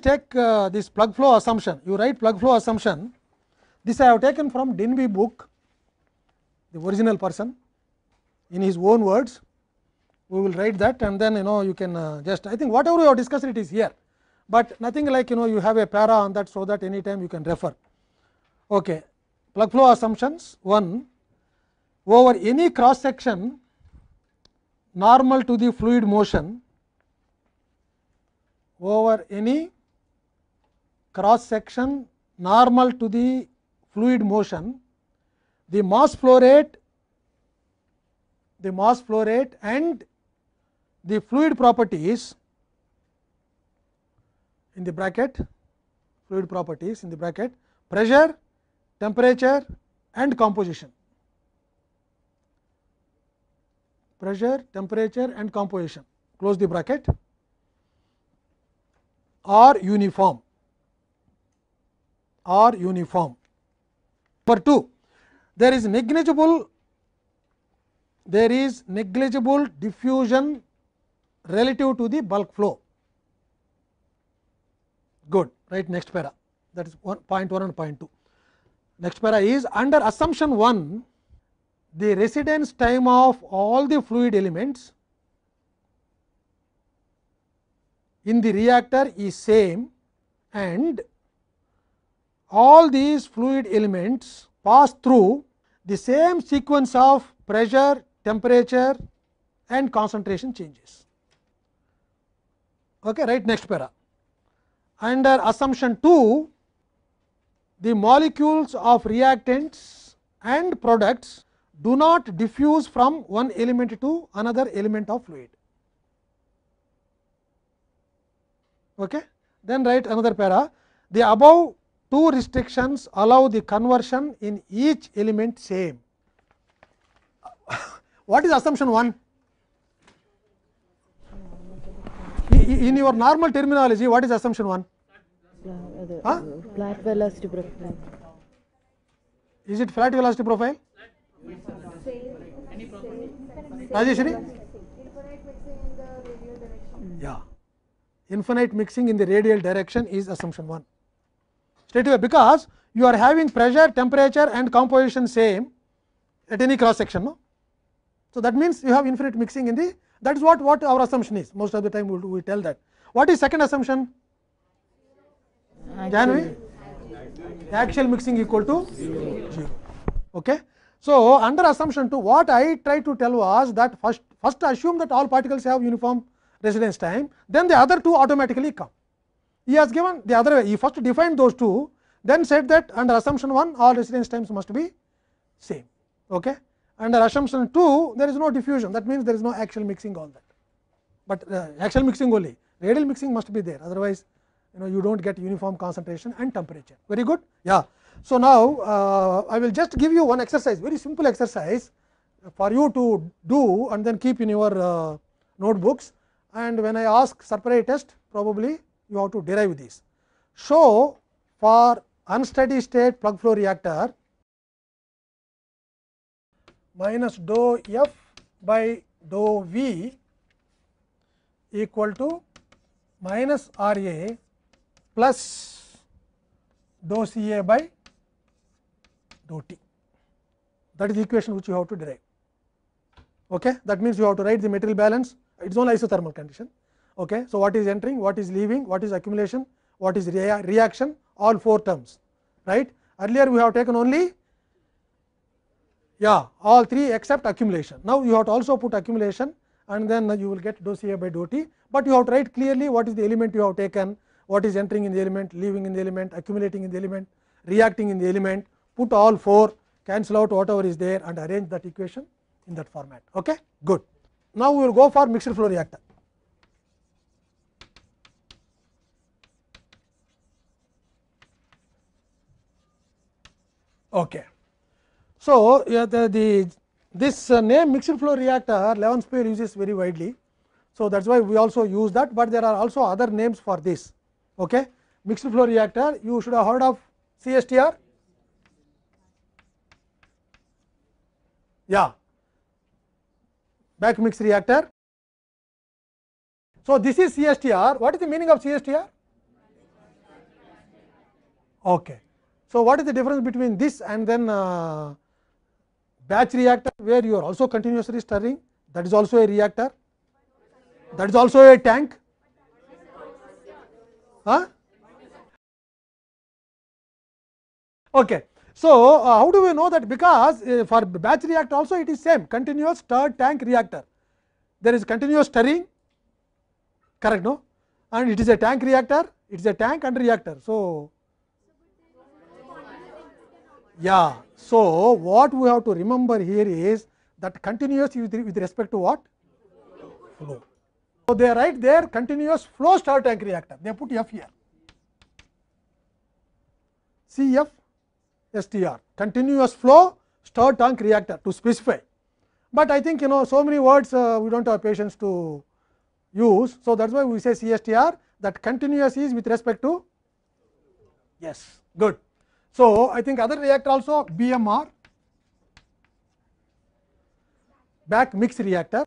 take uh, this plug flow assumption. You write plug flow assumption. This I have taken from Dinby book, the original person in his own words. We will write that and then you know you can uh, just I think whatever we have discussed it is here, but nothing like you know you have a para on that so that any time you can refer. Okay. Plug flow assumptions 1 over any cross section normal to the fluid motion over any cross section normal to the fluid motion, the mass flow rate the mass flow rate and the fluid properties in the bracket fluid properties in the bracket pressure, temperature and composition. Pressure, temperature and composition close the bracket are uniform. or uniform. Number 2, there is negligible there is negligible diffusion relative to the bulk flow. Good, right next para that is one, point 1 and point 2. Next para is under assumption 1, the residence time of all the fluid elements in the reactor is same and all these fluid elements pass through the same sequence of pressure, temperature and concentration changes. Okay, right next para. Under assumption 2, the molecules of reactants and products do not diffuse from one element to another element of fluid. Okay. Then write another para. The above two restrictions allow the conversion in each element same. what is assumption 1? In your normal terminology, what is assumption 1? Huh? Flat velocity profile. Is it flat velocity profile? Rajeshri? Yeah. Infinite mixing in the radial direction is assumption 1. straight away because you are having pressure, temperature and composition same at any cross section. No? So, that means you have infinite mixing in the that is what, what our assumption is most of the time we, we tell that. What is second assumption? Janvi? Axial mixing equal to 0. Okay. So, under assumption 2 what I try to tell was that first, first assume that all particles have uniform residence time then the other two automatically come. He has given the other way. He first defined those two, then said that under assumption 1 all residence times must be same. Okay? Under assumption 2 there is no diffusion that means there is no axial mixing on that, but uh, axial mixing only radial mixing must be there otherwise you know you do not get uniform concentration and temperature. Very good? Yeah. So, now, uh, I will just give you one exercise very simple exercise for you to do and then keep in your uh, notebooks and when I ask separate test probably you have to derive this. So, for unsteady state plug flow reactor minus dou f by dou v equal to minus R A plus dou C A by dou T. That is the equation which you have to derive. Okay? That means, you have to write the material balance, it is only isothermal condition. Okay. So, what is entering, what is leaving, what is accumulation, what is rea reaction all four terms right. Earlier we have taken only yeah all three except accumulation. Now, you have to also put accumulation and then you will get dou C A by dou T, but you have to write clearly what is the element you have taken, what is entering in the element, leaving in the element, accumulating in the element, reacting in the element, put all four, cancel out whatever is there and arrange that equation in that format. Okay? Good. Now, we will go for mixed flow reactor. Okay. So, yeah, the, the this uh, name mixed flow reactor Levensphere uses very widely. So, that is why we also use that, but there are also other names for this. Okay. Mixed flow reactor, you should have heard of CSTR. Yeah, back mix reactor. So, this is CSTR. What is the meaning of CSTR? Okay. So, what is the difference between this and then uh, batch reactor where you are also continuously stirring that is also a reactor that is also a tank huh? okay. So, uh, how do we know that because uh, for batch reactor also it is same continuous stirred tank reactor there is continuous stirring correct no and it is a tank reactor it is a tank and reactor. So, Yeah. So, what we have to remember here is that continuous with, with respect to what? Flow. So, they write there continuous flow star tank reactor. They put F here. CF STR continuous flow star tank reactor to specify. But I think you know so many words uh, we do not have patience to use. So, that is why we say CSTR that continuous is with respect to yes good. So, I think other reactor also BMR back mix reactor.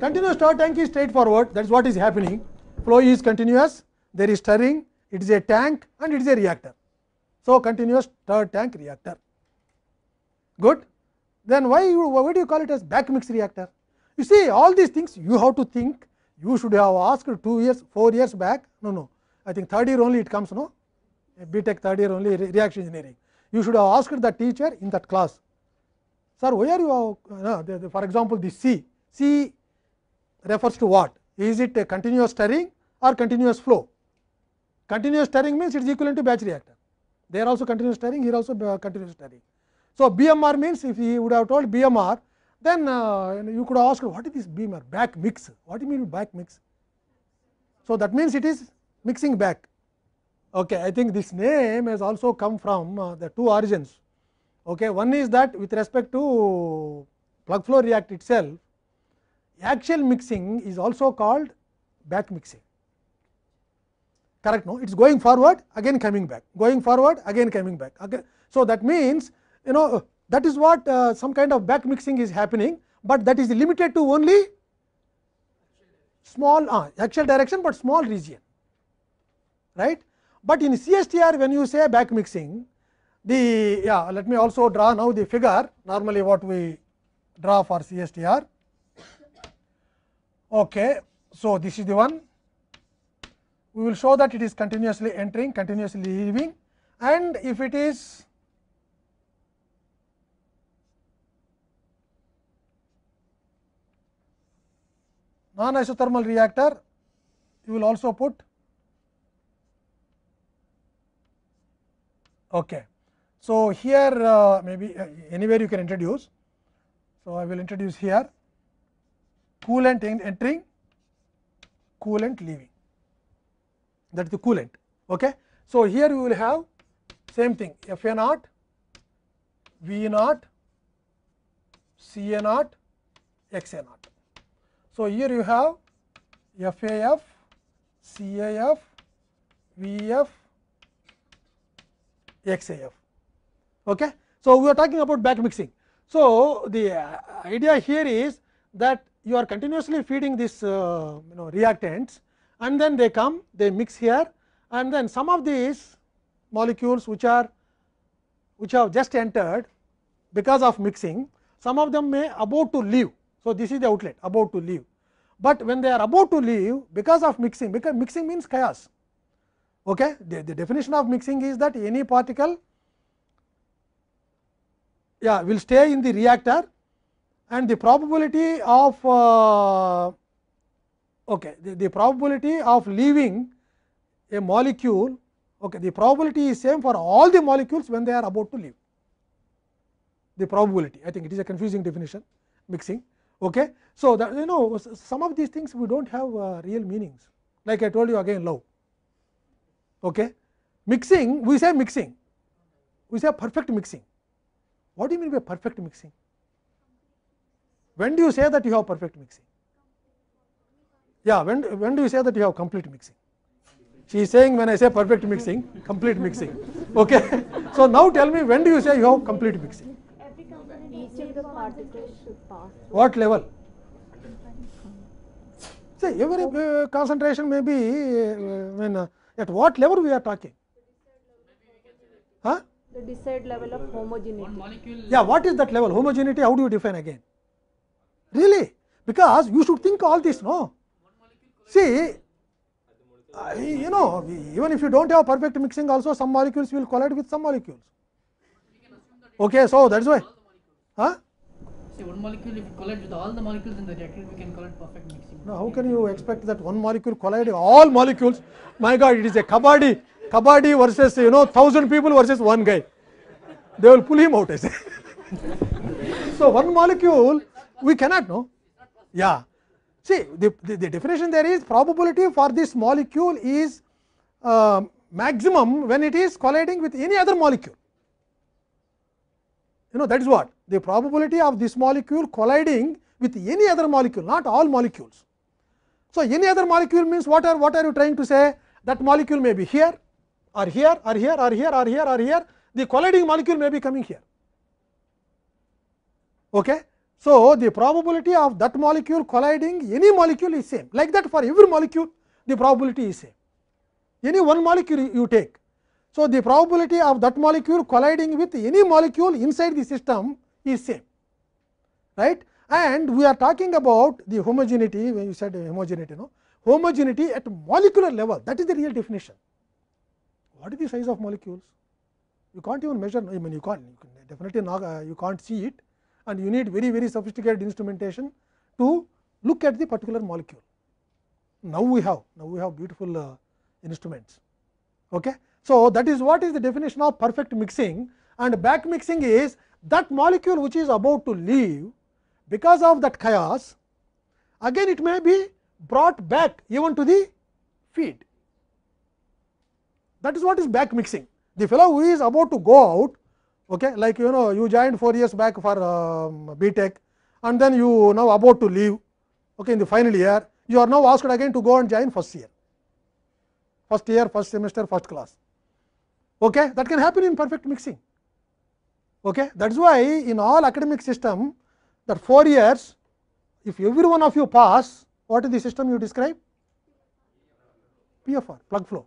Continuous stir tank is straightforward that is what is happening. Flow is continuous, there is stirring, it is a tank and it is a reactor. So, continuous stir tank reactor. Good. Then why you why do you call it as back mix reactor? You see all these things you have to think. You should have asked 2 years, 4 years back. No, no. I think third year only it comes, no. b tech third year only re reaction engineering. You should have asked the teacher in that class, sir where you have, uh, the, the, for example, the C, C refers to what? Is it a continuous stirring or continuous flow? Continuous stirring means it is equivalent to batch reactor. are also continuous stirring, here also continuous stirring. So, BMR means if he would have told BMR, then uh, you could ask what is this BMR? Back mix. What do you mean back mix? So, that means it is mixing back. Okay, I think this name has also come from uh, the two origins. Okay, one is that with respect to plug flow react itself, axial mixing is also called back mixing. Correct? No, it is going forward, again coming back, going forward, again coming back. Okay. So, that means you know that is what uh, some kind of back mixing is happening, but that is limited to only small uh, axial direction, but small region. Right? but in CSTR when you say back mixing the yeah let me also draw now the figure normally what we draw for CSTR. Okay. So, this is the one we will show that it is continuously entering continuously leaving and if it is non isothermal reactor you will also put Okay. So, here uh, maybe uh, anywhere you can introduce. So, I will introduce here coolant entering, coolant leaving that is the coolant. Okay. So, here we will have same thing F A naught, V naught, C A naught, X A naught. So, here you have F A F, C A F, V F, XAF. Okay? So, we are talking about back mixing. So, the uh, idea here is that you are continuously feeding these uh, you know reactants and then they come they mix here and then some of these molecules which are which have just entered because of mixing some of them may about to leave. So, this is the outlet about to leave, but when they are about to leave because of mixing because mixing means chaos Okay? The, the definition of mixing is that any particle yeah, will stay in the reactor and the probability of uh, okay, the, the probability of leaving a molecule okay, the probability is same for all the molecules when they are about to leave. The probability, I think it is a confusing definition mixing. Okay. So, that you know some of these things we do not have uh, real meanings like I told you again love. Okay? Mixing, we say mixing, we say perfect mixing. What do you mean by perfect mixing? When do you say that you have perfect mixing? Yeah, when, when do you say that you have complete mixing? She is saying when I say perfect mixing, complete mixing. Okay. So now tell me when do you say you have complete mixing? What level? say every concentration may be, uh, I mean, uh, At what level we are talking? Huh? The desired level of homogeneity. Yeah, what is that level? Homogeneity, how do you define again? Really? Because you should think all this, no? See, uh, you know, even if you don't have perfect mixing, also some molecules will collide with some molecules. Okay, so thats why. Huh? say one molecule, if it collides with all the molecules in the reactor, we can call perfect mixing. Now, how can you expect that one molecule colliding all molecules? My God, it is a kabadi kabadi versus you know thousand people versus one guy. They will pull him out. I say. so one molecule we cannot know. Yeah. See, the, the, the definition there is probability for this molecule is uh, maximum when it is colliding with any other molecule. you know that is what the probability of this molecule colliding with any other molecule not all molecules. So, any other molecule means what are what are you trying to say that molecule may be here or here or here or here or here or here the colliding molecule may be coming here. Okay. So, the probability of that molecule colliding any molecule is same like that for every molecule the probability is same. Any one molecule you take so, the probability of that molecule colliding with any molecule inside the system is same right and we are talking about the homogeneity when you said homogeneity no homogeneity at molecular level that is the real definition what is the size of molecules you can't even measure i mean you can't you can definitely not, uh, you can't see it and you need very very sophisticated instrumentation to look at the particular molecule now we have now we have beautiful uh, instruments okay so, that is what is the definition of perfect mixing and back mixing is that molecule which is about to leave because of that chaos again it may be brought back even to the feed. That is what is back mixing. The fellow who is about to go out, okay, like you know you joined 4 years back for um, B Tech and then you now about to leave okay, in the final year, you are now asked again to go and join first year, first year, first semester, first class. okay that can happen in perfect mixing okay thats why in all academic system that four years if every one of you pass what is the system you describe pfr plug flow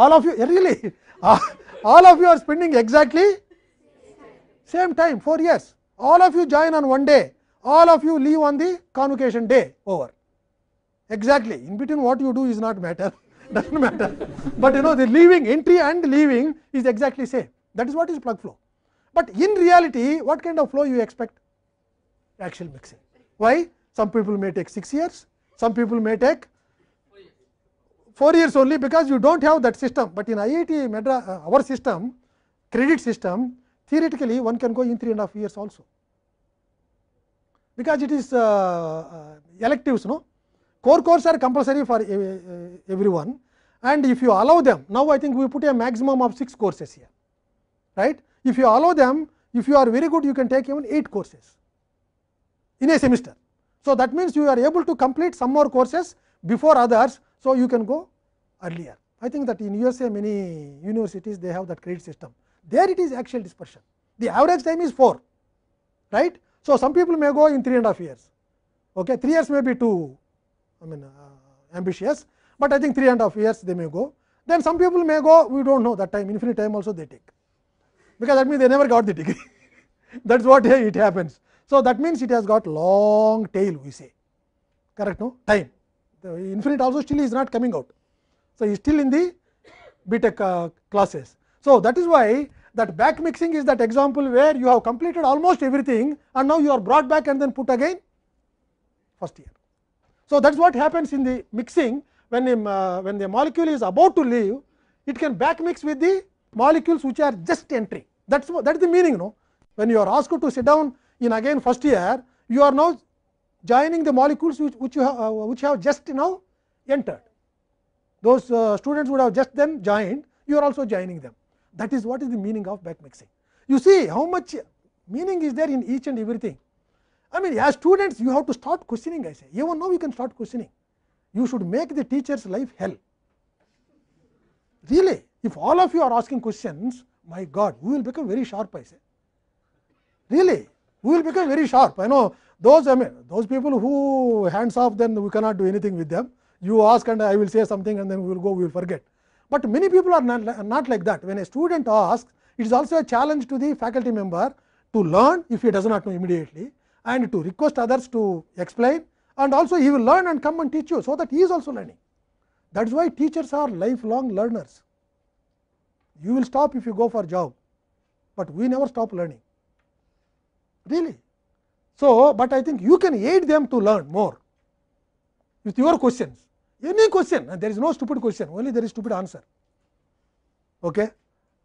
all of you really all of you are spending exactly same time four years all of you join on one day all of you leave on the convocation day over exactly in between what you do is not matter doesn't matter. But you know the leaving entry and leaving is exactly same. That is what is plug flow. But in reality, what kind of flow you expect? Axial mixing. Why? Some people may take six years, some people may take four years only because you don't have that system. But in IIT Madras, uh, our system, credit system, theoretically one can go in three and a half years also. Because it is uh, uh, electives, no? core course are compulsory for everyone and if you allow them now I think we put a maximum of 6 courses here right. If you allow them if you are very good you can take even 8 courses in a semester. So, that means you are able to complete some more courses before others. So, you can go earlier. I think that in USA many universities they have that credit system. There it is actual dispersion. The average time is 4 right. So, some people may go in 3 and a half years, okay. 3 years may be too I mean uh, ambitious, but I think three and a half years they may go. Then some people may go, we do not know that time infinite time also they take, because that means they never got the degree that is what it happens. So, that means it has got long tail we say correct no time the infinite also still is not coming out. So, he is still in the BTech uh, classes. So, that is why that back mixing is that example where you have completed almost everything and now you are brought back and then put again first year. So, that is what happens in the mixing when, uh, when the molecule is about to leave it can back mix with the molecules which are just entering that is that is the meaning know. when you are asked to sit down in again first year you are now joining the molecules which, which you have, uh, which have just now entered those uh, students would have just then joined you are also joining them that is what is the meaning of back mixing you see how much meaning is there in each and everything I mean as students you have to start questioning I say even now you can start questioning you should make the teacher's life hell really if all of you are asking questions my god we will become very sharp I say really we will become very sharp I know those I mean those people who hands off then we cannot do anything with them you ask and I will say something and then we will go we will forget but many people are not, not like that when a student asks it is also a challenge to the faculty member to learn if he does not know immediately and to request others to explain and also he will learn and come and teach you. So, that he is also learning. That is why teachers are lifelong learners. You will stop if you go for job, but we never stop learning really. So, but I think you can aid them to learn more with your questions. Any question, and there is no stupid question, only there is stupid answer. Okay?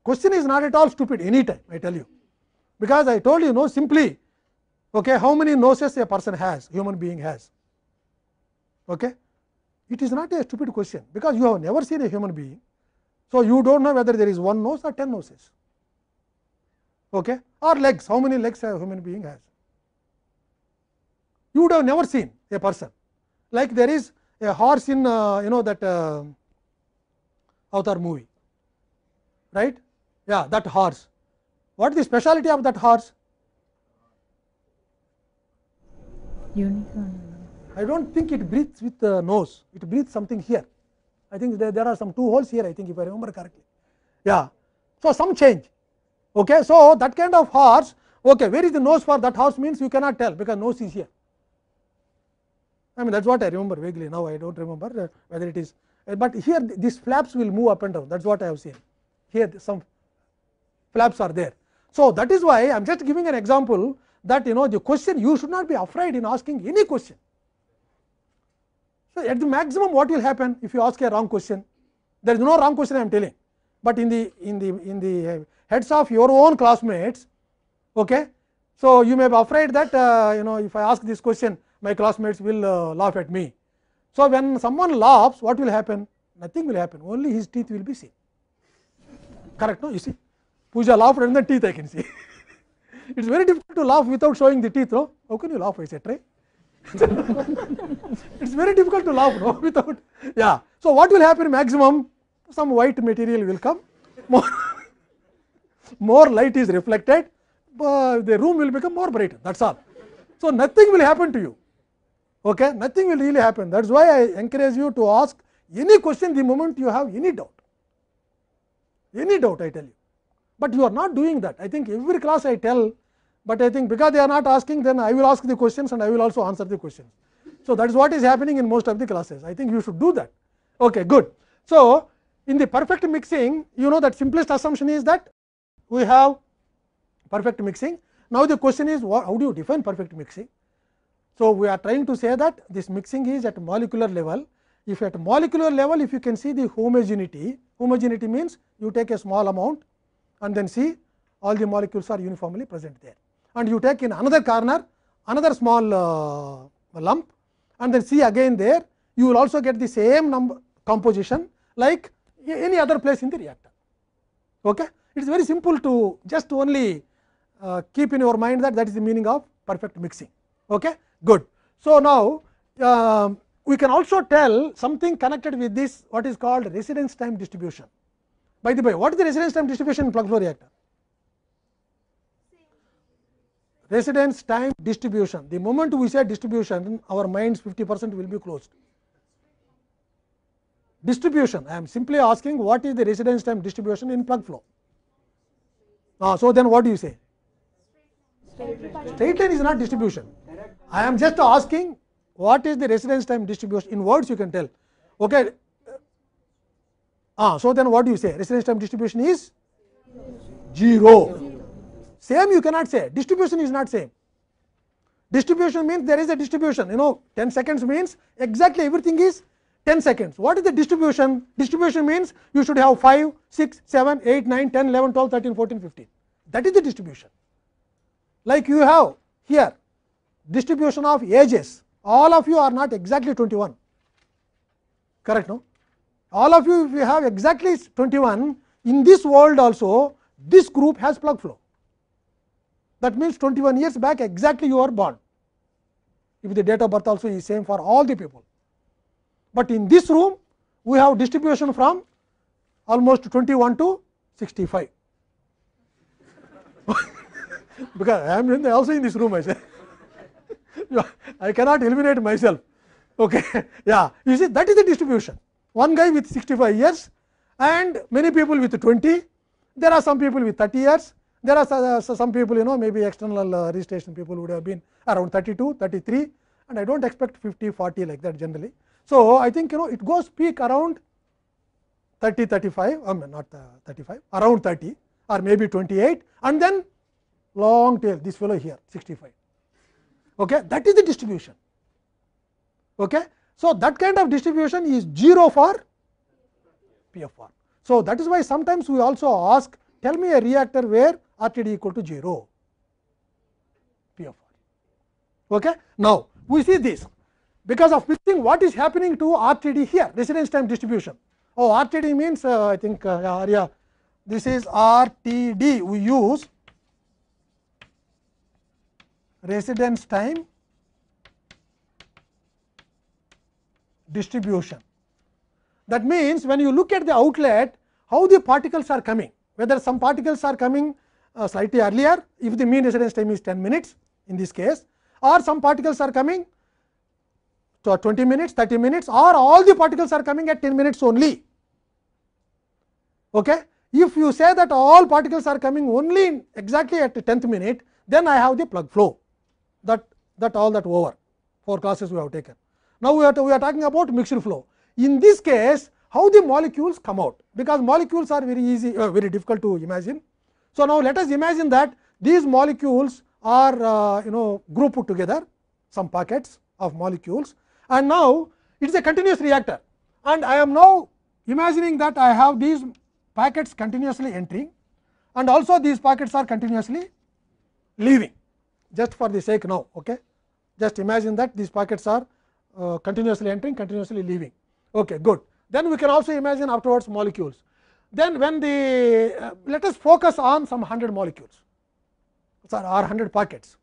Question is not at all stupid any time, I tell you. Because I told you, no, simply okay how many noses a person has human being has okay it is not a stupid question because you have never seen a human being so you don't know whether there is one nose or ten noses okay or legs how many legs a human being has you would have never seen a person like there is a horse in uh, you know that uh, avatar movie right yeah that horse what is the speciality of that horse Unicorn. I do not think it breathes with the nose, it breathes something here. I think there, there are some two holes here, I think, if I remember correctly. Yeah. So, some change. Okay. So, that kind of horse, okay, where is the nose for that horse means you cannot tell because nose is here. I mean, that is what I remember vaguely. Now, I do not remember uh, whether it is, uh, but here these flaps will move up and down. That is what I have seen. Here, some flaps are there. So, that is why I am just giving an example that you know the question you should not be afraid in asking any question. So, at the maximum what will happen if you ask a wrong question? There is no wrong question I am telling, but in the in the in the heads of your own classmates. Okay. So, you may be afraid that uh, you know if I ask this question my classmates will uh, laugh at me. So, when someone laughs what will happen? Nothing will happen only his teeth will be seen correct no you see Pooja laughed and the teeth I can see. it's very difficult to laugh without showing the teeth no how can you laugh i said try it's very difficult to laugh no without yeah so what will happen maximum some white material will come more more light is reflected but the room will become more brighter that's all so nothing will happen to you okay nothing will really happen that's why i encourage you to ask any question the moment you have any doubt any doubt i tell you but you are not doing that. I think every class I tell, but I think because they are not asking, then I will ask the questions and I will also answer the questions. So, that is what is happening in most of the classes. I think you should do that. Okay, good. So, in the perfect mixing, you know that simplest assumption is that we have perfect mixing. Now, the question is what, how do you define perfect mixing? So, we are trying to say that this mixing is at molecular level. If at molecular level, if you can see the homogeneity, homogeneity means you take a small amount and then see all the molecules are uniformly present there. And you take in another corner another small uh, lump and then see again there you will also get the same number composition like any other place in the reactor. Okay? It is very simple to just only uh, keep in your mind that that is the meaning of perfect mixing. Okay? Good. So, now uh, we can also tell something connected with this what is called residence time distribution. By the way, what is the residence time distribution in plug flow reactor? Residence time distribution. The moment we say distribution, our minds 50 percent will be closed. Distribution, I am simply asking what is the residence time distribution in plug flow? Ah, so, then what do you say? Straight line is not distribution. I am just asking what is the residence time distribution in words you can tell. Okay, Ah, so then what do you say? Residence time distribution is zero. Same you cannot say. Distribution is not same. Distribution means there is a distribution. You know, 10 seconds means exactly everything is 10 seconds. What is the distribution? Distribution means you should have 5, 6, 7, 8, 9, 10, 11, 12, 13, 14, 15. That is the distribution. Like you have here distribution of ages. All of you are not exactly 21. Correct, no? all of you if you have exactly 21 in this world also this group has plug flow. That means, 21 years back exactly you are born, if the date of birth also is same for all the people. But in this room we have distribution from almost 21 to 65, because I am also in this room I say. I cannot eliminate myself. Okay. Yeah, you see that is the distribution. one guy with 65 years and many people with 20. There are some people with 30 years, there are some people you know maybe external registration people would have been around 32, 33 and I do not expect 50, 40 like that generally. So, I think you know it goes peak around 30, 35 I mean not 35 around 30 or maybe 28 and then long tail this fellow here 65 okay that is the distribution okay So, that kind of distribution is 0 for P of 1. So, that is why sometimes we also ask tell me a reactor where RTD equal to 0 P of 1. Okay? Now, we see this because of mixing what is happening to RTD here residence time distribution. Oh, RTD means uh, I think uh, yeah, this is RTD we use residence time distribution. That means, when you look at the outlet, how the particles are coming, whether some particles are coming uh, slightly earlier, if the mean residence time is 10 minutes in this case, or some particles are coming to 20 minutes, 30 minutes, or all the particles are coming at 10 minutes only. Okay? If you say that all particles are coming only in exactly at the 10th minute, then I have the plug flow that, that all that over, 4 classes we have taken. Now, we are, we are talking about mixed flow. In this case, how the molecules come out, because molecules are very easy, uh, very difficult to imagine. So, now let us imagine that these molecules are uh, you know grouped together, some packets of molecules and now it is a continuous reactor. And I am now imagining that I have these packets continuously entering and also these packets are continuously leaving just for the sake now. Okay? Just imagine that these packets are uh, continuously entering, continuously leaving. Okay, good. Then we can also imagine afterwards molecules. Then when the uh, let us focus on some 100 molecules sorry, or 100 packets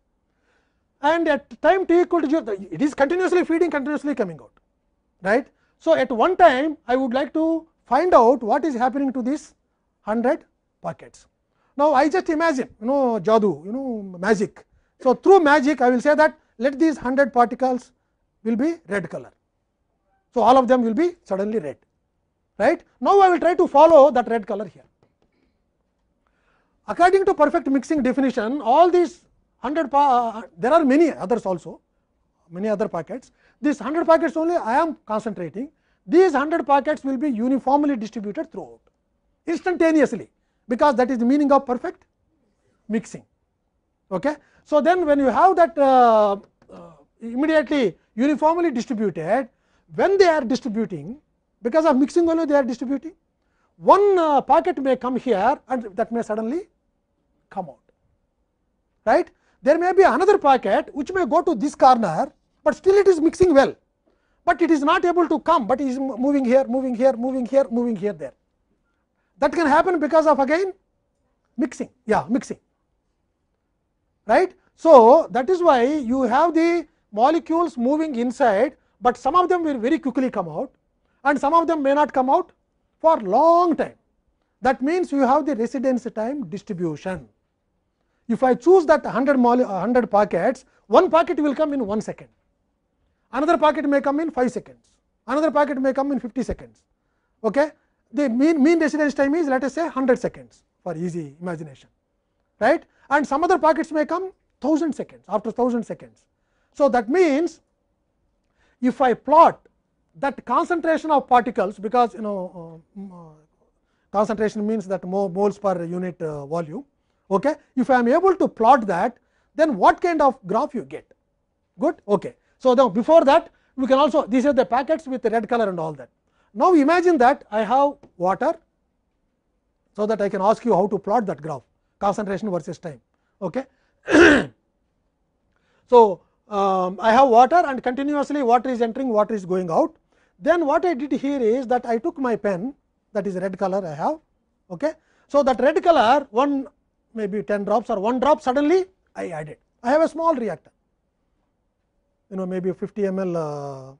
and at time t equal to 0, it is continuously feeding, continuously coming out. right? So, at one time I would like to find out what is happening to these 100 packets. Now, I just imagine you know jadoo, you know magic. So, through magic I will say that let these 100 particles will be red color. So, all of them will be suddenly red right. Now, I will try to follow that red color here. According to perfect mixing definition all these 100 there are many others also many other packets these 100 packets only I am concentrating these 100 packets will be uniformly distributed throughout instantaneously because that is the meaning of perfect mixing. Okay. So, then when you have that uh, uh, immediately uniformly distributed when they are distributing because of mixing only they are distributing one uh, packet may come here and that may suddenly come out right there may be another packet which may go to this corner but still it is mixing well but it is not able to come but is moving here moving here moving here moving here there that can happen because of again mixing yeah mixing right so that is why you have the molecules moving inside, but some of them will very quickly come out and some of them may not come out for long time. That means, you have the residence time distribution. If I choose that 100, mole, 100 packets, one packet will come in 1 second, another packet may come in 5 seconds, another packet may come in 50 seconds. Okay? The mean, mean residence time is let us say 100 seconds for easy imagination. right? And some other packets may come 1000 seconds after 1000 seconds. So, that means, if I plot that concentration of particles, because you know uh, uh concentration means that moles per unit uh, volume. Okay. If I am able to plot that, then what kind of graph you get? Good. Okay. So, now before that, we can also these are the packets with the red color and all that. Now, imagine that I have water, so that I can ask you how to plot that graph concentration versus time. Okay. so, um, I have water and continuously water is entering, water is going out. Then what I did here is that I took my pen that is red color I have. Okay. So, that red color one maybe 10 drops or 1 drop suddenly I added. I have a small reactor, you know maybe 50 ml uh, uh,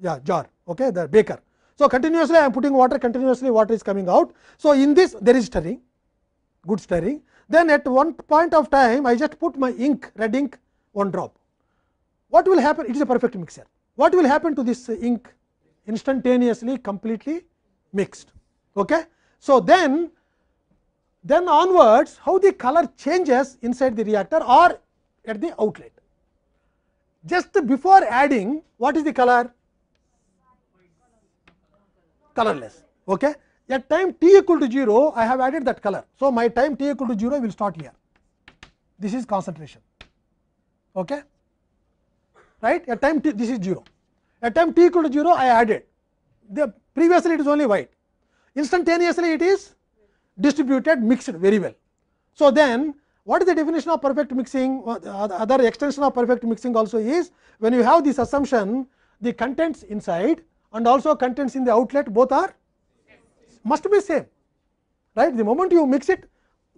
yeah jar, okay, the baker. So, continuously I am putting water, continuously water is coming out. So, in this there is stirring, good stirring. Then at one point of time I just put my ink, red ink one drop. What will happen? It is a perfect mixer. What will happen to this ink? Instantaneously, completely mixed. Okay? So, then then onwards how the color changes inside the reactor or at the outlet. Just before adding what is the color? Colorless. Okay? At time t equal to 0 I have added that color. So, my time t equal to 0 will start here. This is concentration. okay right at time t this is 0 at time t equal to 0 i added the previously it is only white instantaneously it is distributed mixed very well so then what is the definition of perfect mixing other extension of perfect mixing also is when you have this assumption the contents inside and also contents in the outlet both are must be same right the moment you mix it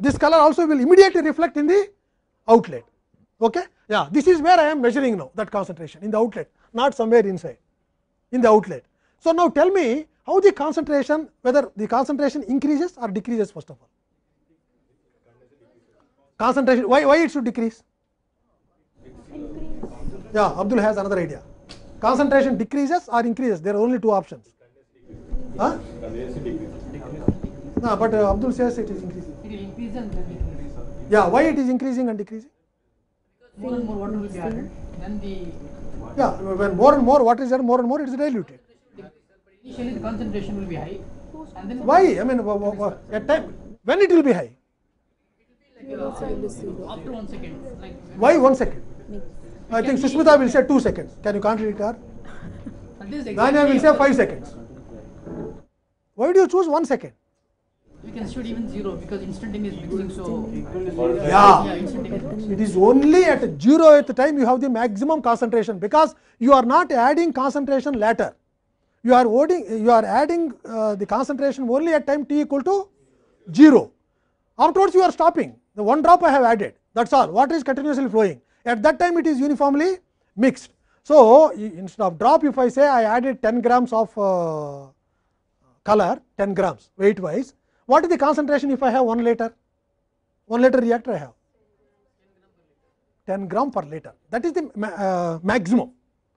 this color also will immediately reflect in the outlet okay yeah this is where I am measuring now that concentration in the outlet not somewhere inside in the outlet. So, now tell me how the concentration whether the concentration increases or decreases first of all concentration why why it should decrease yeah Abdul has another idea concentration decreases or increases there are only two options huh? no, but uh, Abdul says it is increasing yeah why it is increasing and decreasing more and more water will be added, then the yeah, when more and more water is added, more and more it is diluted. Initially, the concentration will be high. And then Why? I mean, at time when it will be high? Uh, after one second. Like Why one second? I think Sushmita will say two seconds. Can you contradict her? Exactly Danya will say five seconds. Why do you choose one second? we can shoot even zero because instanting is mixing so. Yeah. yeah it is only at zero at the time you have the maximum concentration because you are not adding concentration later. You are adding, you are adding uh, the concentration only at time t equal to zero. Afterwards, you are stopping. The one drop I have added. That's all. Water is continuously flowing. At that time, it is uniformly mixed. So, instead of drop, if I say I added 10 grams of uh, color, 10 grams weight wise, What is the concentration if I have 1 liter? 1 liter reactor I have 10 gram per liter that is the ma uh, maximum.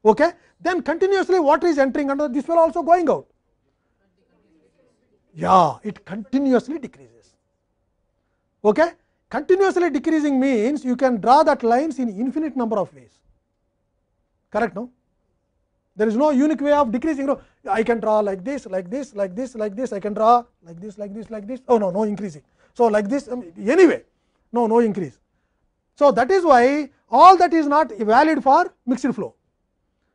Okay? Then continuously water is entering under this well also going out. Yeah, it continuously decreases. Okay? Continuously decreasing means you can draw that lines in infinite number of ways. Correct, no? There is no unique way of decreasing I can draw like this, like this, like this, like this. I can draw like this, like this, like this. Oh no, no increasing. So, like this um, anyway, no, no increase. So, that is why all that is not valid for mixed flow.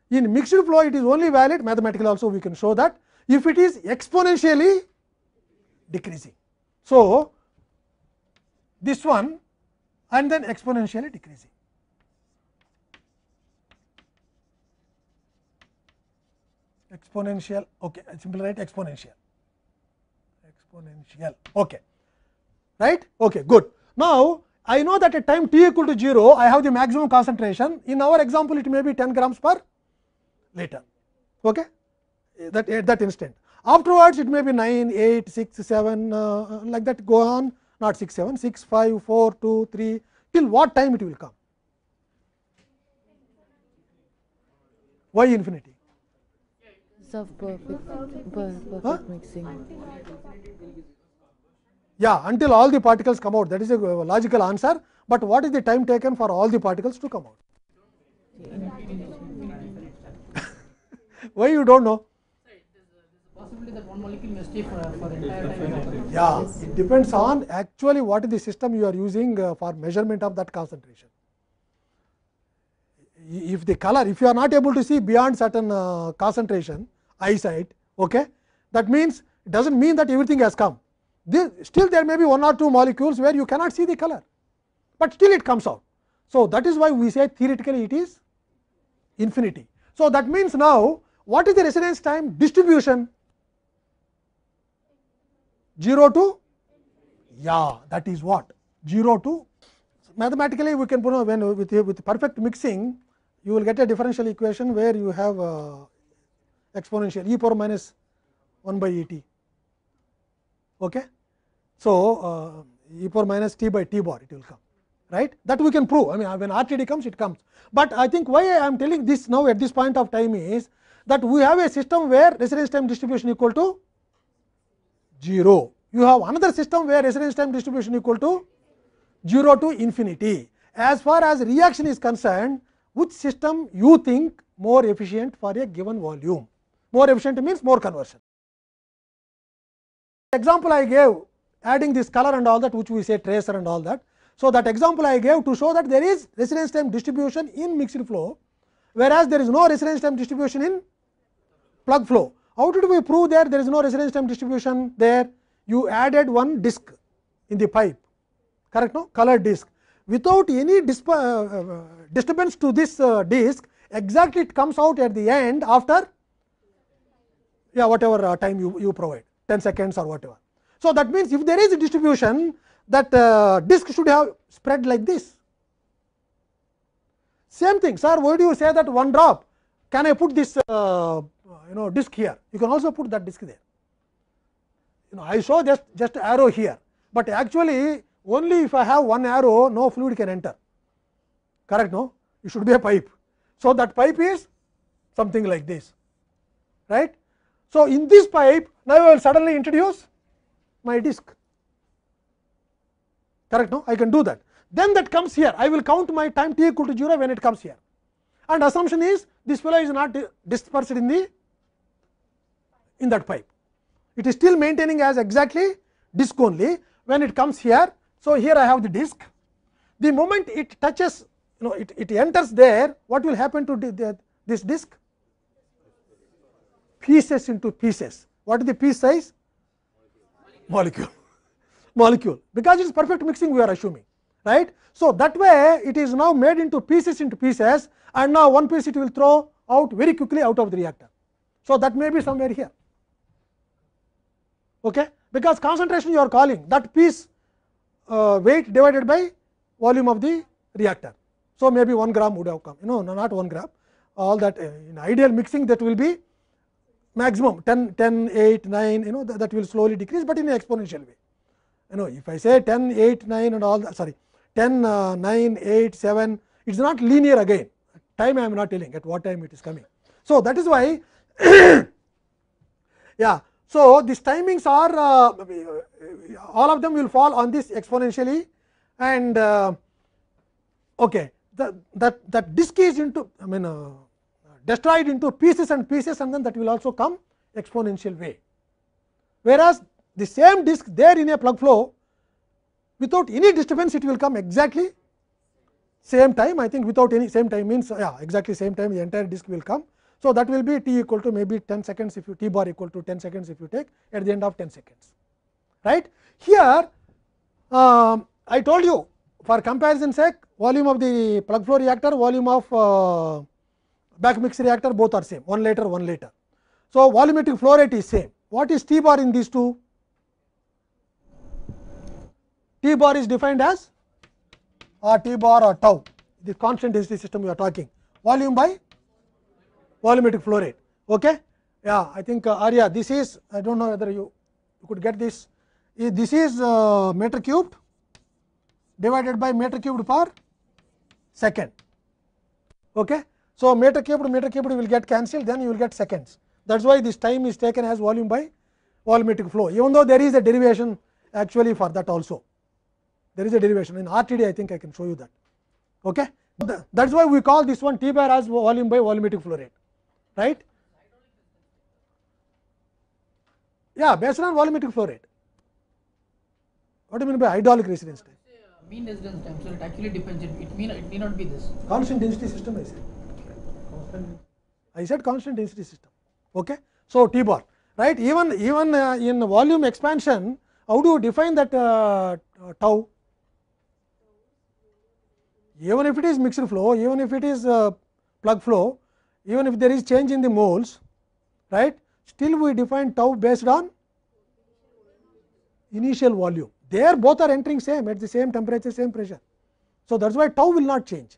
In mixed flow, it is only valid mathematically also we can show that if it is exponentially decreasing. So, this one and then exponentially decreasing. exponential okay simply write exponential exponential okay right okay good now i know that at time t equal to 0 i have the maximum concentration in our example it may be 10 grams per liter okay that at that instant afterwards it may be 9 8 6 7 uh, like that go on not 6 7 6 5 4 2 3 till what time it will come y infinity perfect, perfect huh? mixing. Yeah, until all the particles come out. That is a logical answer. But what is the time taken for all the particles to come out? Why you don't know? Yeah, it depends on actually what is the system you are using for measurement of that concentration. If the color, if you are not able to see beyond certain concentration, eyesight. Okay? That means, it does not mean that everything has come. This, still there may be one or two molecules where you cannot see the color, but still it comes out. So, that is why we say theoretically it is infinity. So, that means now, what is the residence time distribution 0 to yeah that is what 0 to mathematically we can pronounce when with with perfect mixing you will get a differential equation where you have uh, exponential e power minus 1 by e t. Okay. So, uh, e power minus t by t bar it will come right that we can prove I mean when RTD comes it comes, but I think why I am telling this now at this point of time is that we have a system where residence time distribution equal to 0. You have another system where residence time distribution equal to 0 to infinity. As far as reaction is concerned, which system you think more efficient for a given volume? more efficient means more conversion. Example I gave adding this color and all that which we say tracer and all that. So, that example I gave to show that there is residence time distribution in mixed flow, whereas there is no residence time distribution in plug flow. How did we prove there there is no residence time distribution there? You added one disc in the pipe, correct no colored disc. Without any disp disturbance to this disc, exactly it comes out at the end after yeah whatever uh, time you, you provide 10 seconds or whatever. So, that means if there is a distribution that uh, disk should have spread like this. Same thing sir why do you say that one drop can I put this uh, you know disk here you can also put that disk there. You know I show just just arrow here, but actually only if I have one arrow no fluid can enter correct no it should be a pipe. So, that pipe is something like this right So, in this pipe now I will suddenly introduce my disk correct no I can do that. Then that comes here I will count my time t equal to 0 when it comes here and assumption is this fellow is not dispersed in the in that pipe. It is still maintaining as exactly disk only when it comes here. So, here I have the disk the moment it touches you know it, it enters there what will happen to the, the, this disk pieces into pieces. What is the piece size? Molecule. Molecule. Because it is perfect mixing we are assuming. right. So, that way it is now made into pieces into pieces and now one piece it will throw out very quickly out of the reactor. So, that may be somewhere here. Okay? Because concentration you are calling that piece uh, weight divided by volume of the reactor. So, maybe 1 gram would have come, you know, not 1 gram, all that uh, in ideal mixing that will be maximum 10, 10, 8, 9 you know that, that will slowly decrease, but in an exponential way. You know if I say 10, 8, 9 and all sorry 10, uh, 9, 8, 7 it is not linear again time I am not telling at what time it is coming. So, that is why yeah. So, these timings are uh, all of them will fall on this exponentially and uh, okay, the, that that disk is into I mean uh, destroyed into pieces and pieces and then that will also come exponential way. Whereas, the same disk there in a plug flow without any disturbance it will come exactly same time I think without any same time means yeah exactly same time the entire disk will come. So, that will be t equal to maybe 10 seconds if you t bar equal to 10 seconds if you take at the end of 10 seconds right. Here um, I told you for comparison sake volume of the plug flow reactor volume of uh, back mix reactor both are same one later one later. So, volumetric flow rate is same what is T bar in these two? T bar is defined as or T bar or tau the constant density system we are talking volume by volumetric flow rate. Okay? Yeah, I think uh, Arya this is I dont know whether you, you could get this if this is uh, meter cubed divided by meter cubed per second. Okay? So, meter cubed meter cubed will get cancelled then you will get seconds that is why this time is taken as volume by volumetric flow even though there is a derivation actually for that also there is a derivation in RTD I think I can show you that. Okay? That is why we call this one T bar as volume by volumetric flow rate right. Yeah based on volumetric flow rate. What do you mean by hydraulic residence time? Mean residence time, so it actually depends. It, it, may, it may not be this. Constant density system, I said. I said constant density system. Okay? So, T bar right even even uh, in volume expansion how do you define that uh, uh, tau even if it is mixed flow even if it is plug flow even if there is change in the moles right still we define tau based on initial volume there both are entering same at the same temperature same pressure so that's why tau will not change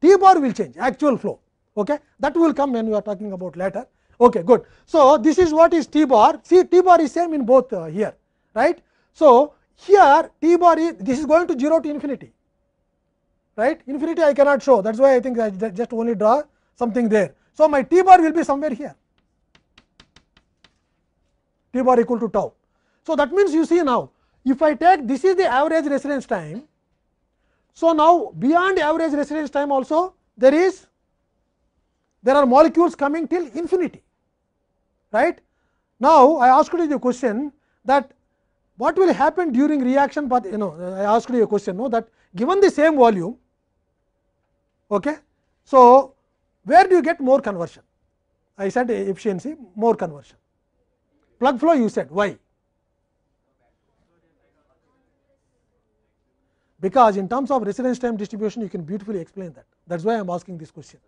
t bar will change actual flow okay that will come when we are talking about later okay good so this is what is t bar see t bar is same in both uh, here right so here t bar is this is going to 0 to infinity right infinity i cannot show that's why i think i just only draw something there so my t bar will be somewhere here t bar equal to tau so that means you see now if i take this is the average residence time so now beyond average residence time also there is there are molecules coming till infinity right now i asked you the question that what will happen during reaction but you know i asked you a question no that given the same volume okay so where do you get more conversion i said efficiency more conversion plug flow you said why because in terms of residence time distribution you can beautifully explain that that is why i am asking this question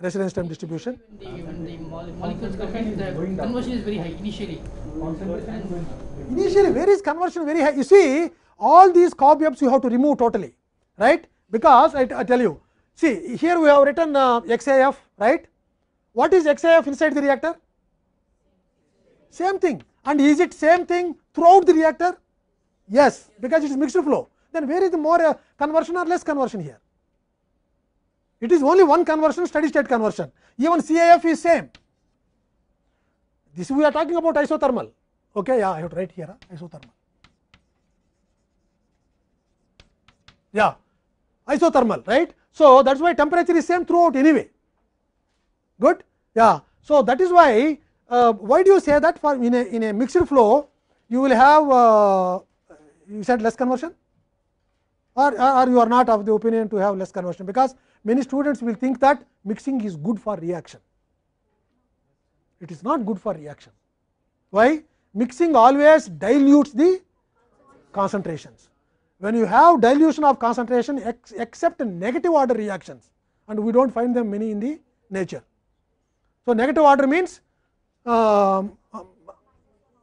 residence time distribution. Even the, even the molecules content, the conversion is very high initially. Initially, where is conversion very high? You see, all these cobwebs you have to remove totally, right? Because I, I tell you, see here we have written uh, XAF, right? What is XAF inside the reactor? Same thing, and is it same thing throughout the reactor? Yes, because it is mixed flow. Then where is the more uh, conversion or less conversion here? It is only one conversion steady state conversion. Even CAF is same. This we are talking about isothermal. Okay, yeah, I have to write here isothermal. Yeah, isothermal, right? So that's why temperature is same throughout anyway. Good, yeah. So that is why uh, why do you say that for in a in a mixed flow you will have uh, you said less conversion or, or you are not of the opinion to have less conversion, because many students will think that mixing is good for reaction. It is not good for reaction. Why? Mixing always dilutes the concentrations. When you have dilution of concentration ex except negative order reactions and we do not find them many in the nature. So, negative order means um, um,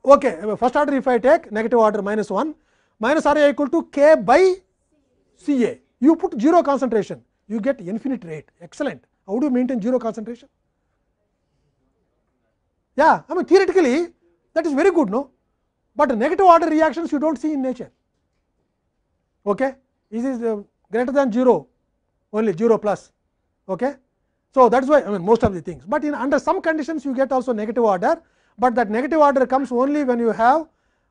okay, first order if I take negative order minus 1 minus r i equal to k by C A. You put 0 concentration, you get infinite rate. Excellent. How do you maintain 0 concentration? Yeah, I mean theoretically that is very good, no? But negative order reactions you do not see in nature. Okay? This is uh, greater than 0, only 0 plus. Okay? So, that is why I mean most of the things, but in under some conditions you get also negative order, but that negative order comes only when you have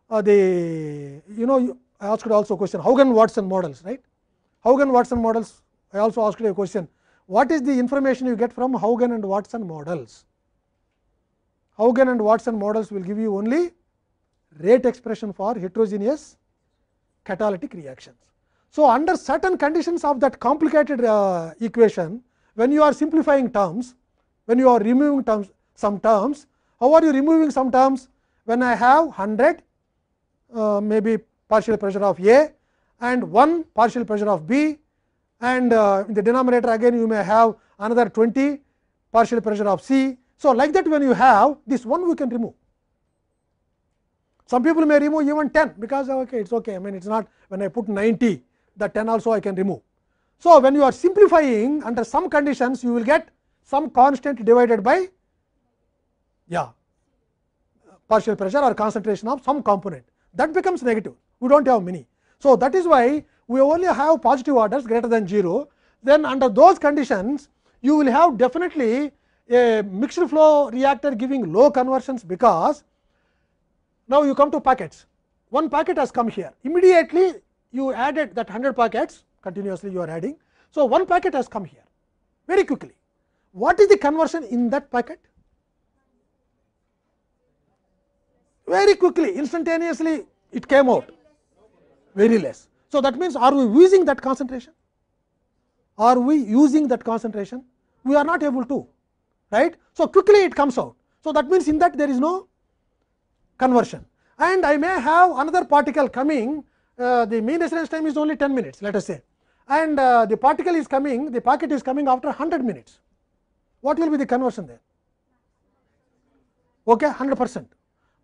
uh, the you know you asked also question Haugen Watson models, right? Haugen Watson models, I also asked you a question. What is the information you get from Haugen and Watson models? Haugen and Watson models will give you only rate expression for heterogeneous catalytic reactions. So, under certain conditions of that complicated uh, equation, when you are simplifying terms, when you are removing terms, some terms, how are you removing some terms? When I have 100, uh, maybe partial pressure of A, and 1 partial pressure of B and uh, in the denominator again you may have another 20 partial pressure of C. So, like that when you have this 1 we can remove. Some people may remove even 10 because uh, okay, it is okay. I mean, it is not when I put 90 the 10 also I can remove. So, when you are simplifying under some conditions you will get some constant divided by yeah partial pressure or concentration of some component that becomes negative. We do not have many. So, that is why we only have positive orders greater than 0, then under those conditions you will have definitely a mixed flow reactor giving low conversions because now you come to packets. One packet has come here immediately you added that 100 packets continuously you are adding. So, one packet has come here very quickly. What is the conversion in that packet? Very quickly instantaneously it came out very less. So, that means are we using that concentration? Are we using that concentration? We are not able to, right. So, quickly it comes out. So, that means in that there is no conversion and I may have another particle coming uh, the mean residence time is only 10 minutes let us say and uh, the particle is coming the packet is coming after 100 minutes. What will be the conversion there? Okay, 100 percent,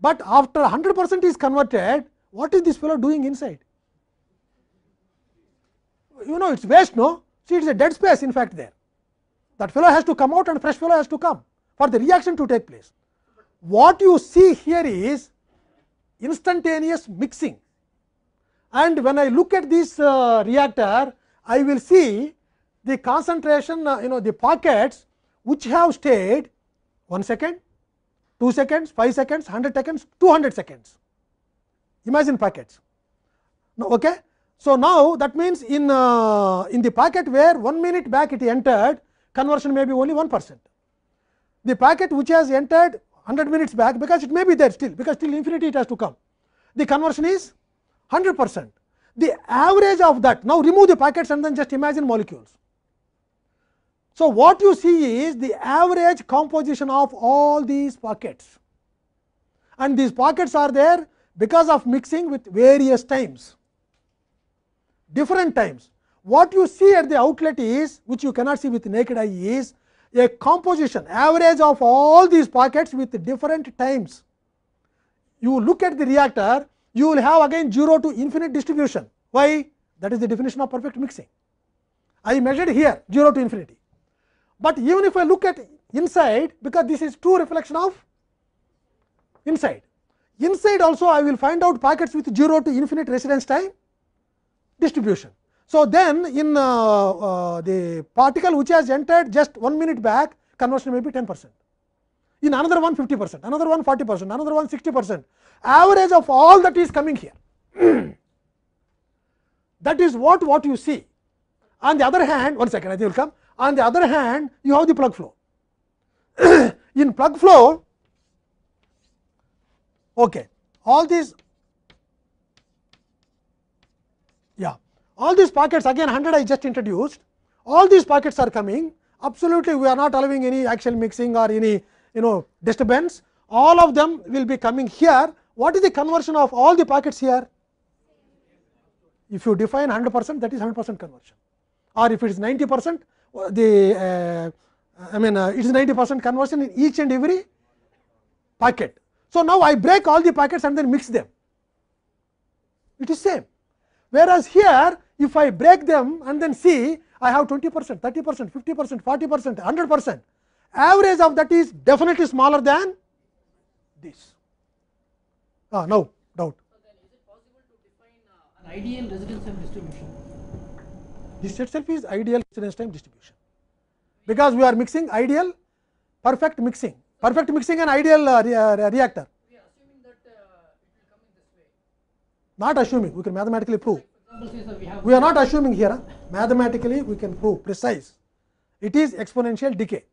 but after 100 percent is converted what is this fellow doing inside? you know it is waste no see it is a dead space in fact there that fellow has to come out and fresh fellow has to come for the reaction to take place what you see here is instantaneous mixing and when i look at this uh, reactor i will see the concentration uh, you know the pockets which have stayed 1 second 2 seconds 5 seconds 100 seconds 200 seconds imagine packets No, okay so, now that means, in, uh, in the packet where 1 minute back it entered conversion may be only 1 percent. The packet which has entered 100 minutes back because it may be there still because till infinity it has to come. The conversion is 100 percent. The average of that now remove the packets and then just imagine molecules. So, what you see is the average composition of all these packets and these packets are there because of mixing with various times different times. What you see at the outlet is, which you cannot see with naked eye is a composition average of all these pockets with different times. You look at the reactor, you will have again 0 to infinite distribution. Why? That is the definition of perfect mixing. I measured here 0 to infinity. But even if I look at inside, because this is true reflection of inside. Inside also I will find out packets with 0 to infinite residence time distribution. So, then in the particle which has entered just 1 minute back conversion may be 10 percent, in another one 50 percent, another one 40 percent, another one 60 percent average of all that is coming here. that is what, what you see. On the other hand, one second I think will come. On the other hand, you have the plug flow. in plug flow, okay, all these all these packets again 100 I just introduced, all these packets are coming absolutely we are not allowing any axial mixing or any you know disturbance, all of them will be coming here. What is the conversion of all the packets here? If you define 100 percent that is 100 percent conversion or if it is 90 percent uh, the uh, I mean uh, it is 90 percent conversion in each and every packet. So, now I break all the packets and then mix them it is same. Whereas, here if I break them and then see I have 20 percent, 30 percent, 50 percent, 40 percent, 100 percent. Average of that is definitely smaller than this. Ah, no doubt. Uh, an ideal residence time distribution? This itself is ideal residence time distribution, because we are mixing ideal, perfect mixing, perfect mixing and ideal uh, re uh, reactor. Uh, Not assuming, we can mathematically prove. We are not assuming here, huh? mathematically we can prove precise. It is exponential decay.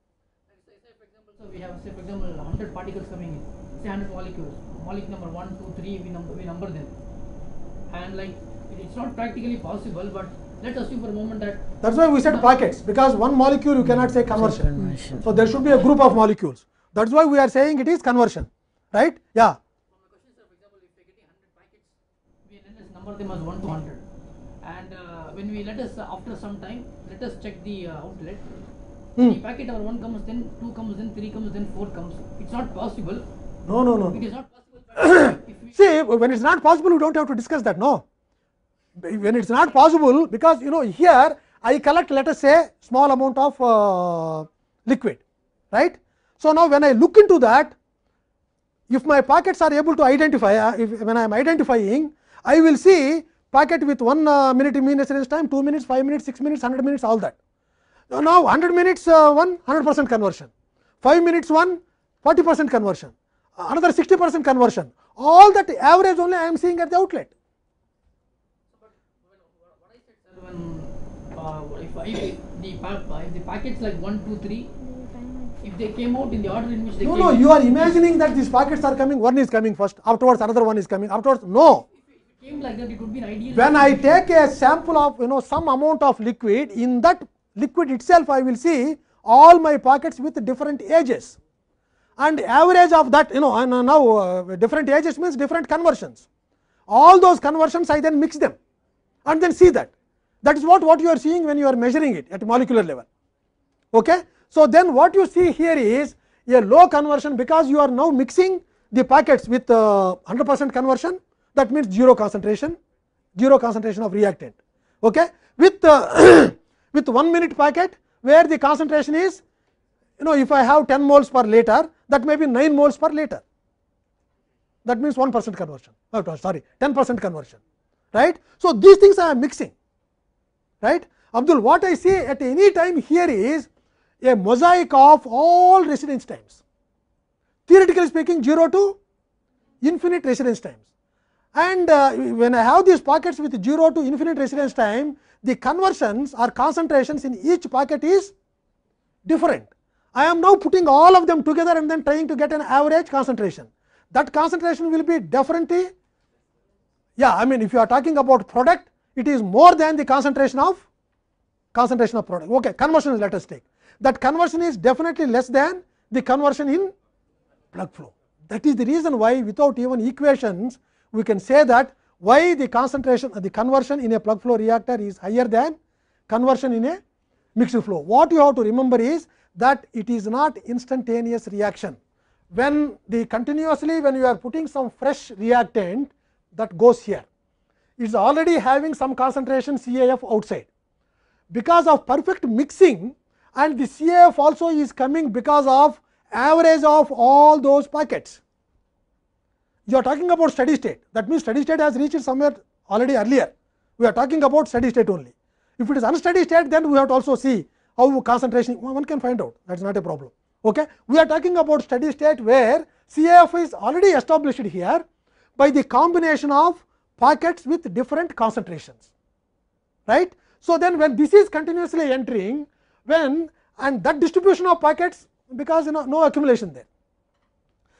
So we have say for example 100 particles coming in, say 100 molecules, molecule number 1, 2, 3, we number, we number them. And like it's not practically possible, but let assume for a moment that. That's why we said packets, because one molecule you cannot say conversion. So there should be a group of molecules. That's why we are saying it is conversion, right? Yeah. number them as 1 to 100. when we let us uh, after some time let us check the uh, outlet mm. we packet our one comes then two comes then three comes then four comes it's not possible no no no it is not possible see when it's not possible we don't have to discuss that no when it's not possible because you know here i collect let us say small amount of uh, liquid right so now when i look into that if my packets are able to identify uh, if, when i am identifying i will see packet with 1 uh, minute mean residence time, 2 minutes, 5 minutes, 6 minutes, 100 minutes, all that. Now, 100 minutes uh, 1, 100 percent conversion, 5 minutes 1, 40 percent conversion, uh, another 60 percent conversion. All that average only I am seeing at the outlet. Uh, if, the, if the packets like 1, 2, 3, if they came out in the order in which they no, came No, no, you are imagining that these packets are coming, one is coming first, afterwards another one is coming, afterwards, no. Like that, when I take a sample of you know some amount of liquid in that liquid itself I will see all my pockets with different ages and average of that you know and uh, now uh, different ages means different conversions all those conversions I then mix them and then see that that is what what you are seeing when you are measuring it at molecular level okay so then what you see here is a low conversion because you are now mixing the packets with 100% uh, conversion that means zero concentration, zero concentration of reactant. Okay? With, uh, with 1 minute packet, where the concentration is, you know, if I have 10 moles per liter, that may be 9 moles per liter. That means 1 percent conversion, oh, sorry, 10 percent conversion. Right? So, these things I am mixing. Right? Abdul, what I say at any time here is a mosaic of all residence times. Theoretically speaking, 0 to infinite residence times and uh, when I have these pockets with 0 to infinite residence time, the conversions or concentrations in each pocket is different. I am now putting all of them together and then trying to get an average concentration. That concentration will be definitely, yeah, I mean, if you are talking about product, it is more than the concentration of concentration of product. Okay, conversion let us take. That conversion is definitely less than the conversion in plug flow. That is the reason why without even equations, we can say that why the concentration the conversion in a plug flow reactor is higher than conversion in a mixed flow. What you have to remember is that it is not instantaneous reaction. When the continuously when you are putting some fresh reactant that goes here, it is already having some concentration CAF outside. Because of perfect mixing and the CAF also is coming because of average of all those packets. you are talking about steady state. That means, steady state has reached somewhere already earlier. We are talking about steady state only. If it is unsteady state, then we have to also see how concentration one can find out. thats not a problem. Okay? We are talking about steady state where CAF is already established here by the combination of packets with different concentrations. Right? So, then when this is continuously entering, when and that distribution of packets because you know no accumulation there.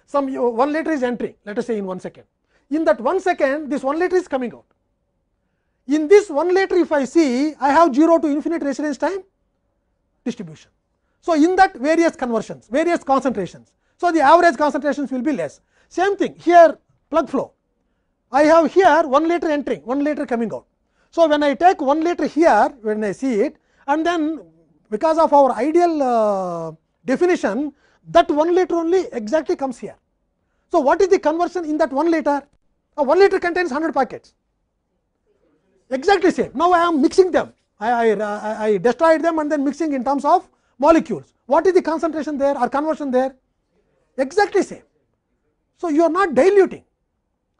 some one letter is entering let us say in one second. In that one second this one letter is coming out. In this one letter if I see I have 0 to infinite residence time distribution. So, in that various conversions various concentrations. So, the average concentrations will be less same thing here plug flow I have here one letter entering one letter coming out. So, when I take one letter here when I see it and then because of our ideal uh, definition that 1 liter only exactly comes here. So, what is the conversion in that 1 liter? A 1 liter contains 100 packets exactly same. Now, I am mixing them I, uh, I, I destroyed them and then mixing in terms of molecules. What is the concentration there or conversion there? Exactly same. So, you are not diluting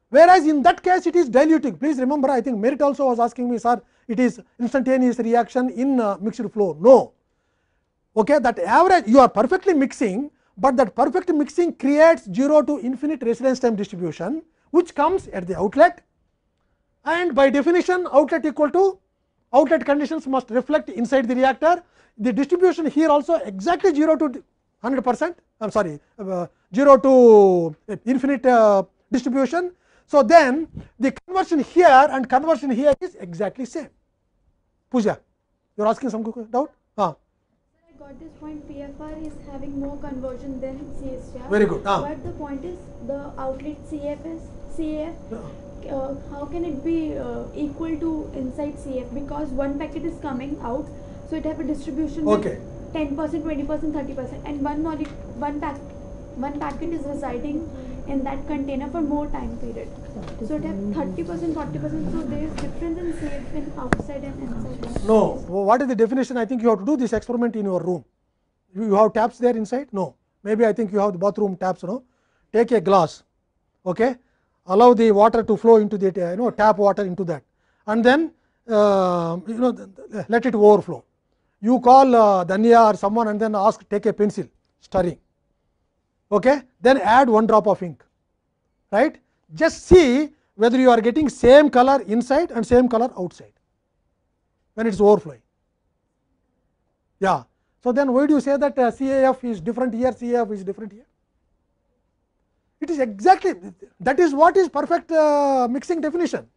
whereas in that case it is diluting. Please remember I think Merit also was asking me sir it is instantaneous reaction in uh, mixed flow. No, okay, that average you are perfectly mixing, but that perfect mixing creates 0 to infinite residence time distribution, which comes at the outlet and by definition outlet equal to outlet conditions must reflect inside the reactor. The distribution here also exactly 0 to 100 percent I am sorry uh, 0 to infinite uh, distribution. So, then the conversion here and conversion here is exactly same. Puja, you are asking some doubt? got this point. PFR is having more conversion than CSR. Very good. Ah. But the point is the outlet CFS, CAF. No. Uh, how can it be uh, equal to inside CF because one packet is coming out, so it have a distribution okay. 10%, 20%, 30%, and one one pack one packet is residing in that container for more time period. So 30%, 40%. So there is difference in safe in outside and inside. No. What is the definition? I think you have to do this experiment in your room. You have taps there inside? No. Maybe I think you have the bathroom taps. No. Take a glass. Okay. Allow the water to flow into the you know tap water into that, and then uh, you know let it overflow. You call uh, Danya or someone and then ask take a pencil stirring. okay then add one drop of ink right just see whether you are getting same color inside and same color outside when its overflowing yeah so then why do you say that uh, caf is different here caf is different here it is exactly that is what is perfect uh, mixing definition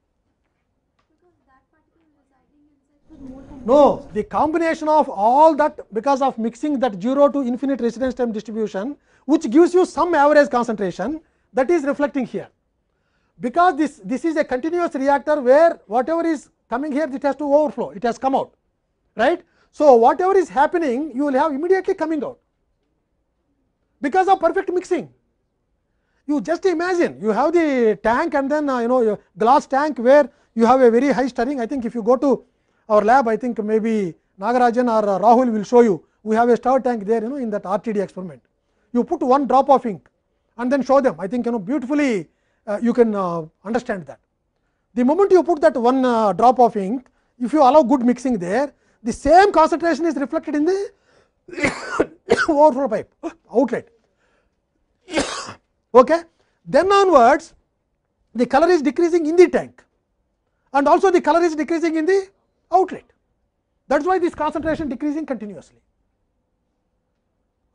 No, the combination of all that because of mixing that 0 to infinite residence time distribution, which gives you some average concentration that is reflecting here. Because this, this is a continuous reactor where whatever is coming here it has to overflow, it has come out. right? So, whatever is happening you will have immediately coming out because of perfect mixing. You just imagine you have the tank and then uh, you know glass tank where you have a very high stirring. I think if you go to our lab I think maybe Nagarajan or Rahul will show you we have a star tank there you know in that RTD experiment. You put one drop of ink and then show them I think you know beautifully uh, you can uh, understand that. The moment you put that one uh, drop of ink if you allow good mixing there the same concentration is reflected in the overflow pipe outlet. okay. Then onwards the color is decreasing in the tank and also the color is decreasing in the outlet. That is why this concentration decreasing continuously.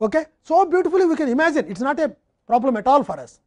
Okay? So, beautifully we can imagine it is not a problem at all for us.